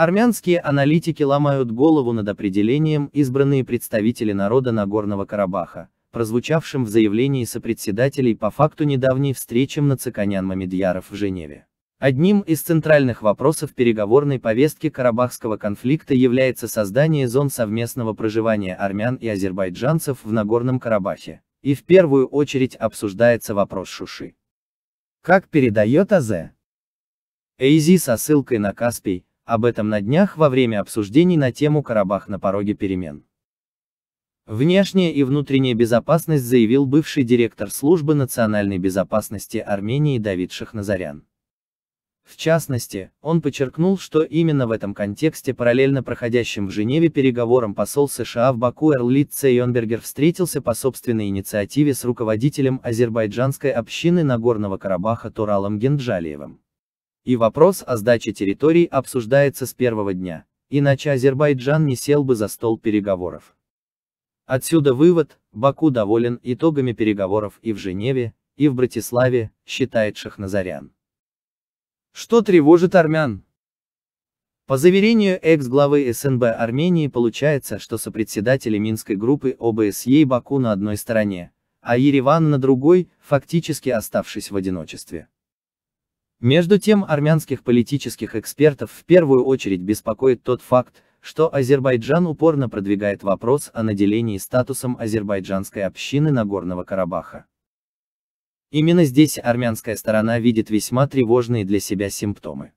Армянские аналитики ломают голову над определением избранные представители народа Нагорного Карабаха, прозвучавшим в заявлении сопредседателей по факту недавней встречи Мнациканян Мамедьяров в Женеве. Одним из центральных вопросов переговорной повестки карабахского конфликта является создание зон совместного проживания армян и азербайджанцев в Нагорном Карабахе, и в первую очередь обсуждается вопрос Шуши. Как передает АЗ? Эйзи со ссылкой на Каспий, об этом на днях во время обсуждений на тему «Карабах на пороге перемен». Внешняя и внутренняя безопасность заявил бывший директор службы национальной безопасности Армении Давид Шахназарян. В частности, он подчеркнул, что именно в этом контексте параллельно проходящим в Женеве переговорам посол США в Баку Эрлит Цейонбергер встретился по собственной инициативе с руководителем азербайджанской общины Нагорного Карабаха Туралом Генджалиевым. И вопрос о сдаче территорий обсуждается с первого дня, иначе Азербайджан не сел бы за стол переговоров. Отсюда вывод, Баку доволен итогами переговоров и в Женеве, и в Братиславе, считает Шахназарян. Что тревожит армян? По заверению экс-главы СНБ Армении получается, что сопредседатели Минской группы ОБСЕ и Баку на одной стороне, а Ереван на другой, фактически оставшись в одиночестве. Между тем армянских политических экспертов в первую очередь беспокоит тот факт, что Азербайджан упорно продвигает вопрос о наделении статусом азербайджанской общины Нагорного Карабаха. Именно здесь армянская сторона видит весьма тревожные для себя симптомы.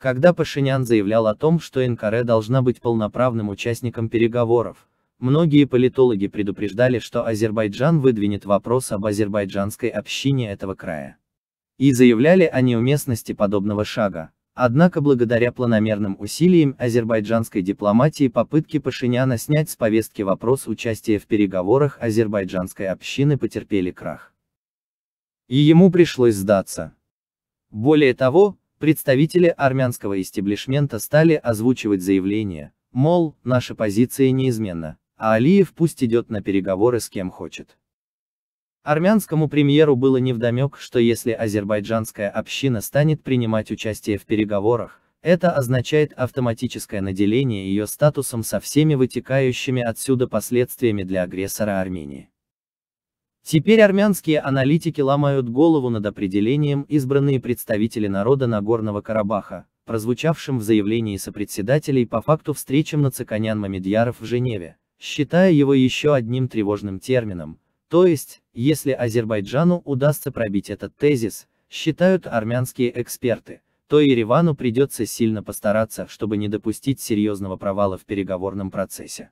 Когда Пашинян заявлял о том, что НКР должна быть полноправным участником переговоров, многие политологи предупреждали, что Азербайджан выдвинет вопрос об азербайджанской общине этого края и заявляли о неуместности подобного шага. Однако благодаря планомерным усилиям азербайджанской дипломатии попытки Пашиняна снять с повестки вопрос участия в переговорах азербайджанской общины потерпели крах. И ему пришлось сдаться. Более того, представители армянского истеблишмента стали озвучивать заявление, мол, наша позиция неизменна, а Алиев пусть идет на переговоры с кем хочет. Армянскому премьеру было невдомек, что если азербайджанская община станет принимать участие в переговорах, это означает автоматическое наделение ее статусом со всеми вытекающими отсюда последствиями для агрессора Армении. Теперь армянские аналитики ломают голову над определением избранные представители народа Нагорного Карабаха, прозвучавшим в заявлении сопредседателей по факту встреч Нациканян Мамедьяров в Женеве, считая его еще одним тревожным термином, то есть, если Азербайджану удастся пробить этот тезис, считают армянские эксперты, то Еревану придется сильно постараться, чтобы не допустить серьезного провала в переговорном процессе.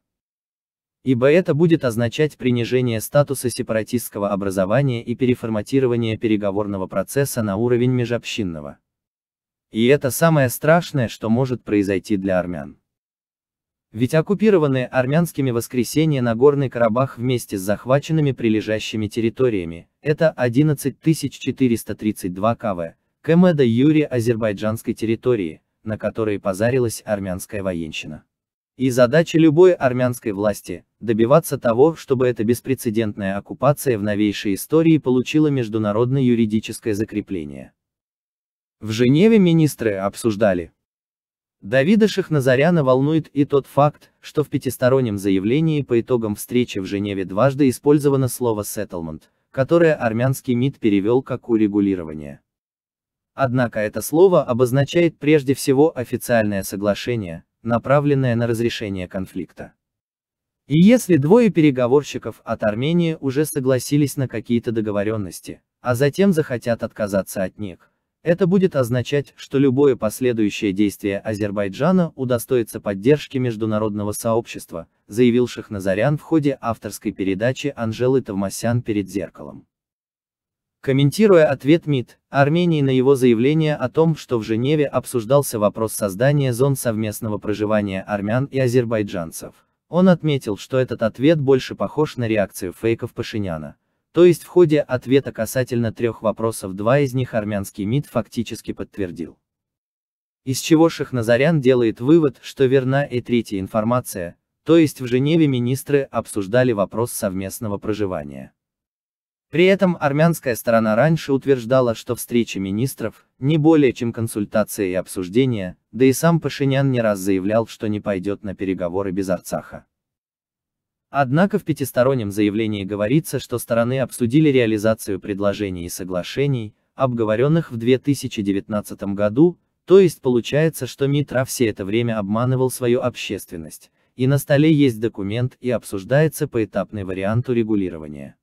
Ибо это будет означать принижение статуса сепаратистского образования и переформатирование переговорного процесса на уровень межобщинного. И это самое страшное, что может произойти для армян. Ведь оккупированные армянскими воскресенье Нагорный Карабах вместе с захваченными прилежащими территориями, это 11432 кв. км до азербайджанской территории, на которой позарилась армянская военщина. И задача любой армянской власти – добиваться того, чтобы эта беспрецедентная оккупация в новейшей истории получила международное юридическое закрепление. В Женеве министры обсуждали, Давида Шахназаряна волнует и тот факт, что в пятистороннем заявлении по итогам встречи в Женеве дважды использовано слово «settlement», которое армянский МИД перевел как «урегулирование». Однако это слово обозначает прежде всего официальное соглашение, направленное на разрешение конфликта. И если двое переговорщиков от Армении уже согласились на какие-то договоренности, а затем захотят отказаться от них, это будет означать, что любое последующее действие Азербайджана удостоится поддержки международного сообщества, заявил Шахназарян в ходе авторской передачи Анжелы Товмасян перед зеркалом. Комментируя ответ МИД Армении на его заявление о том, что в Женеве обсуждался вопрос создания зон совместного проживания армян и азербайджанцев, он отметил, что этот ответ больше похож на реакцию фейков Пашиняна, то есть в ходе ответа касательно трех вопросов два из них армянский МИД фактически подтвердил. Из чего Шахназарян делает вывод, что верна и третья информация, то есть в Женеве министры обсуждали вопрос совместного проживания. При этом армянская сторона раньше утверждала, что встреча министров не более чем консультация и обсуждение, да и сам Пашинян не раз заявлял, что не пойдет на переговоры без Арцаха. Однако в пятистороннем заявлении говорится, что стороны обсудили реализацию предложений и соглашений, обговоренных в 2019 году, то есть получается, что Митра все это время обманывал свою общественность, и на столе есть документ и обсуждается поэтапный вариант урегулирования.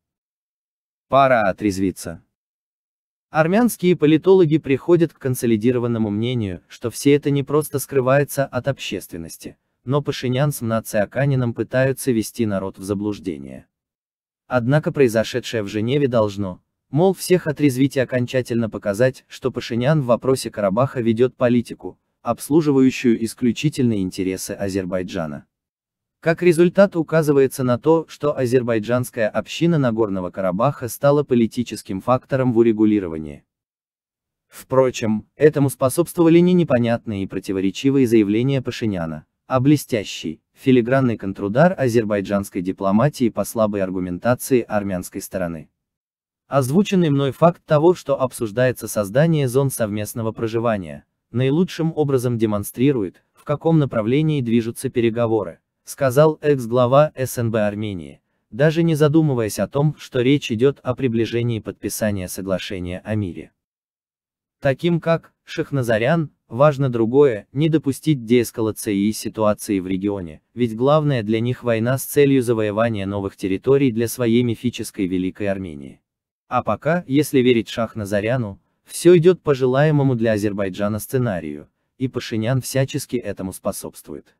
Пора отрезвиться. Армянские политологи приходят к консолидированному мнению, что все это не просто скрывается от общественности, но Пашинян с Мнациаканином пытаются вести народ в заблуждение. Однако произошедшее в Женеве должно, мол, всех отрезвить и окончательно показать, что Пашинян в вопросе Карабаха ведет политику, обслуживающую исключительные интересы Азербайджана. Как результат указывается на то, что азербайджанская община Нагорного Карабаха стала политическим фактором в урегулировании. Впрочем, этому способствовали не непонятные и противоречивые заявления Пашиняна, а блестящий, филигранный контрудар азербайджанской дипломатии по слабой аргументации армянской стороны. Озвученный мной факт того, что обсуждается создание зон совместного проживания, наилучшим образом демонстрирует, в каком направлении движутся переговоры, сказал экс-глава СНБ Армении, даже не задумываясь о том, что речь идет о приближении подписания соглашения о мире. Таким как, Шахназарян, Важно другое, не допустить деэскалации ситуации в регионе, ведь главное для них война с целью завоевания новых территорий для своей мифической Великой Армении. А пока, если верить Шахназаряну, все идет по желаемому для Азербайджана сценарию, и Пашинян всячески этому способствует.